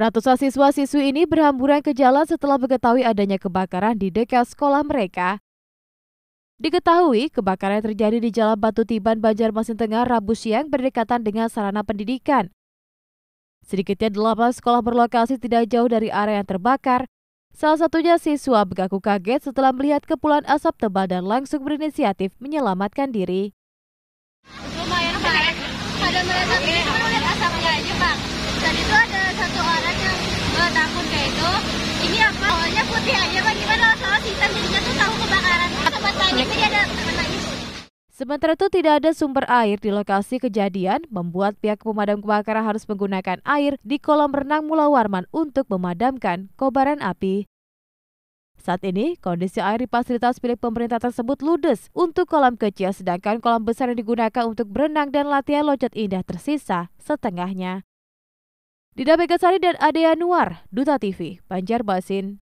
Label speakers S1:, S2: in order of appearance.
S1: Ratusan siswa-siswi ini berhamburan ke jalan setelah mengetahui adanya kebakaran di dekat sekolah mereka. Diketahui, kebakaran terjadi di Jalan Batu Tiban, Banjarmasin Tengah, Rabu siang berdekatan dengan sarana pendidikan. Sedikitnya delapan sekolah berlokasi tidak jauh dari area yang terbakar. Salah satunya siswa mengaku kaget setelah melihat kepulan asap tebal dan langsung berinisiatif menyelamatkan diri. Lumayan pada kan melihat asapnya aja, Pak. Sementara itu tidak ada sumber air di lokasi kejadian, membuat pihak pemadam kebakaran harus menggunakan air di kolam renang Mula Warman untuk memadamkan kobaran api. Saat ini, kondisi air di fasilitas milik pemerintah tersebut ludes untuk kolam kecil, sedangkan kolam besar yang digunakan untuk berenang dan latihan loncat indah tersisa setengahnya. Dida Begasari dan Ade Anwar, Duta TV, Banjarmasin,